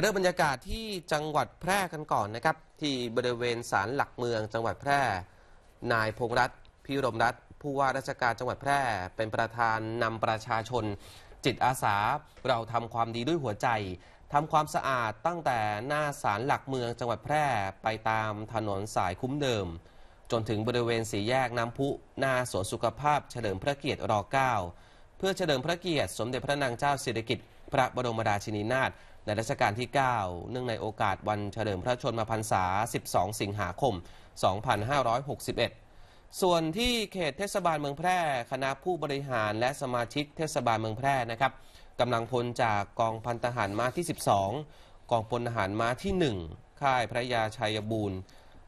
เริ่มบรรยากาศที่จังหวัดแพร่กันก่อนนะครับ ที่บริเวณศาลหลักเมืองจังหวัดแพร่ นายพงรัตน์พิรมรัตน์ผู้ว่าราชการจังหวัดแพร่ เป็นประธานนำประชาชนจิตอาสาเราทำความดีด้วยหัวใจทำความสะอาดตั้งแต่หน้าศาลหลักเมืองจังหวัดแพร่ไปตามถนนสายคุ้มเดิม จนถึงบริเวณสีแยกน้ำพุหน้าสวนสุขภาพเฉลิมพระเกียรติร .9 เพื่อเฉลิมพระเกียรติ สมเด็จพระนางเจ้าสิริกิติ์พระบรมราชินีนาถในรัชกาลที่ 9 เนื่องในโอกาสวันเฉลิมพระชนมพรรษา 12 สิงหาคม 2561 ส่วนที่เขตเทศบาลเมืองแพร่ คณะผู้บริหารและสมาชิกเทศบาลเมืองแพร่นะครับกำลังพลจากกองพันทหารม้าที่ 12 กองพลทหารม้าที่ 1 ค่ายพระยาชัยบูรณ์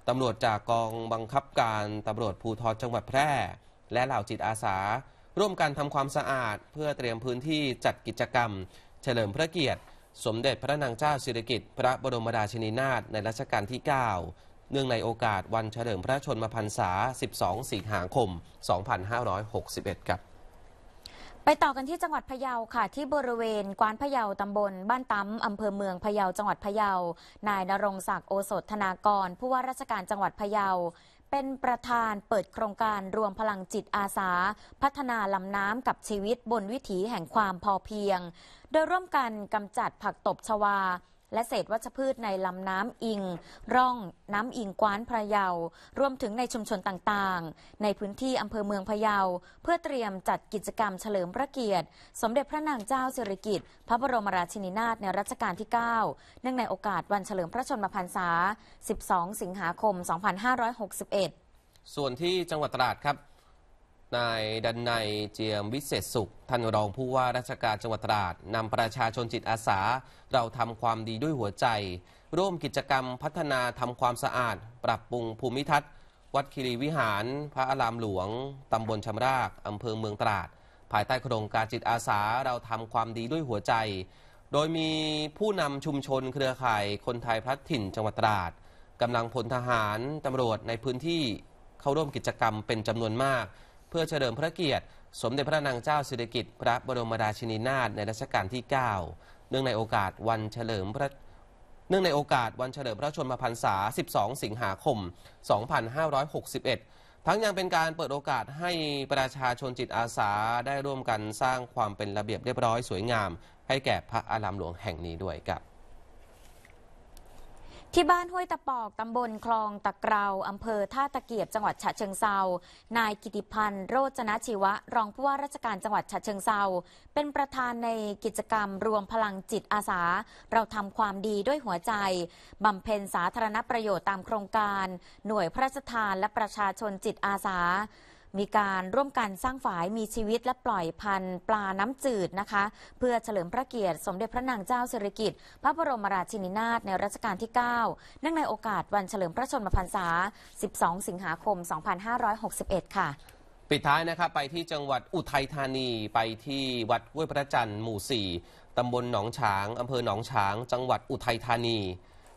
ตำรวจจากกองบังคับการตำรวจภูธรจังหวัดแพร่และเหล่าจิตอาสา ร่วมกันทำความสะอาดเพื่อเตรียมพื้นที่จัดกิจกรรม เฉลิมพระเกียรติสมเด็จพระนางเจ้าสิริกิติ์พระบรมราชินีนาถในรัชกาลที่ 9 เนื่องในโอกาสวันเฉลิมพระชนมพรรษา 12 สิงหาคม 2561 ครับ ไปต่อกันที่จังหวัดพะเยาค่ะ ที่บริเวณกวานพะเยาตำบลบ้านตั้มอำเภอเมืองพะเยาจังหวัดพะเยา นายนรงศักดิ์โอสถธนากร ผู้ว่าราชการจังหวัดพะเยาเป็นประธานเปิดโครงการรวมพลังจิตอาสา พัฒนาลำน้ำกับชีวิตบนวิถีแห่งความพอเพียง โดยร่วมกันกำจัดผักตบชวาและเศษวัชพืชในลำน้ำอิง ร่องน้ำอิงกว้านพะเยา รวมถึงในชุมชนต่างๆ ในพื้นที่อำเภอเมืองพะเยา เพื่อเตรียมจัดกิจกรรมเฉลิมพระเกียรติ สมเด็จพระนางเจ้าสิริกิติ์พระบรมราชินีนาถในรัชกาลที่ 9 เนื่องในโอกาสวันเฉลิมพระชนมพรรษา 12 สิงหาคม 2561 ส่วนที่จังหวัดตราดครับนายดันนายเจียมวิเศษสุข ท่านรองผู้ว่าราชการจังหวัดตราด นำประชาชนจิตอาสาเราทำความดีด้วยหัวใจ ร่วมกิจกรรมพัฒนาทำความสะอาด ปรับปรุงภูมิทัศน์ วัดคิรีวิหาร พระอารามหลวงตำบลชำรากอำเภอเมืองตราด ภายใต้โครงการจิตอาสาเราทำความดีด้วยหัวใจ โดยมีผู้นำชุมชนเครือข่าย คนไทยพลัดถิ่นจังหวัดตราดกำลังพลทหารตำรวจในพื้นที่เข้าร่วมกิจกรรมเป็นจำนวนมากพื่อเฉลิมพระเกียรติ สมเด็จพระนางเจ้าสิริกิติ์พระบรมราชินีนาถในรัชกาลที่ 9 เนื่องในโอกาสวันเฉลิมพระเนื่องในโอกาสวันเฉลิมพระชนมพรรษา 12 สิงหาคม 2561 ทั้งยังเป็นการเปิดโอกาสให้ประชาชนจิตอาสาได้ร่วมกันสร้างความเป็นระเบียบเรียบร้อยสวยงาม ให้แก่พระอารามหลวงแห่งนี้ด้วยครับที่บ้านห้วยตะปอก ตำบลคลองตะเกราอำเภอท่าตะเกียบ จังหวัดฉะเชิงเซานายกิติพันธ์ โรจนชีวะ รองผู้ว่าราชการจังหวัดฉะเชิงเซาเป็นประธานในกิจกรรมรวมพลังจิตอาสา เราทำความดีด้วยหัวใจ บำเพ็ญสาธารณประโยชน์ตามโครงการหน่วยพระราชทานและประชาชนจิตอาสามีการร่วมกันสร้างฝายมีชีวิตและปล่อยพันธุ์ ปลาน้ำจืดนะคะ เพื่อเฉลิมพระเกียรติสมเด็จพระนางเจ้าสิริกิติ์พระบรมราชินีนาถในรัชกาลที่9เนื่องในโอกาสวันเฉลิมพระชนมพรรษา 12 สิงหาคม 2561ค่ะ ปิดท้ายนะครับไปที่จังหวัดอุทัยธานีไปที่วัดห้วยพระจันทร์หมู่4ตำบลหนองฉางอำเภอหนองฉางจังหวัดอุทัยธานี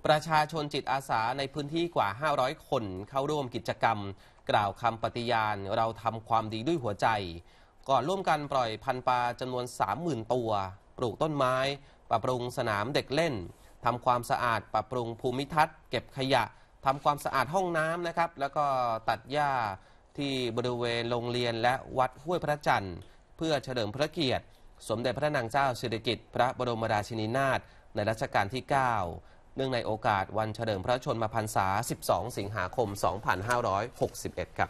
ประชาชนจิตอาสาในพื้นที่กว่า 500 คนเข้าร่วมกิจกรรม กล่าวคำปฏิญาณ เราทำความดีด้วยหัวใจก่อนร่วมกันปล่อยพันปลาจำนวน 30,000 ตัวปลูกต้นไม้ ปรับปรุงสนามเด็กเล่นทำความสะอาดปรับปรุงภูมิทัศน์ เก็บขยะทำความสะอาดห้องน้ำนะครับ แล้วก็ตัดหญ้าที่บริเวณโรงเรียนและวัดห้วยพระจันทร์ เพื่อเฉลิมพระเกียรติ สมเด็จพระนางเจ้าสิริกิติ์พระบรมราชินีนาถในรัชกาลที่ 9เนื่องในโอกาสวันเฉลิมพระชนมพรรษา 12 สิงหาคม 2561 ครับ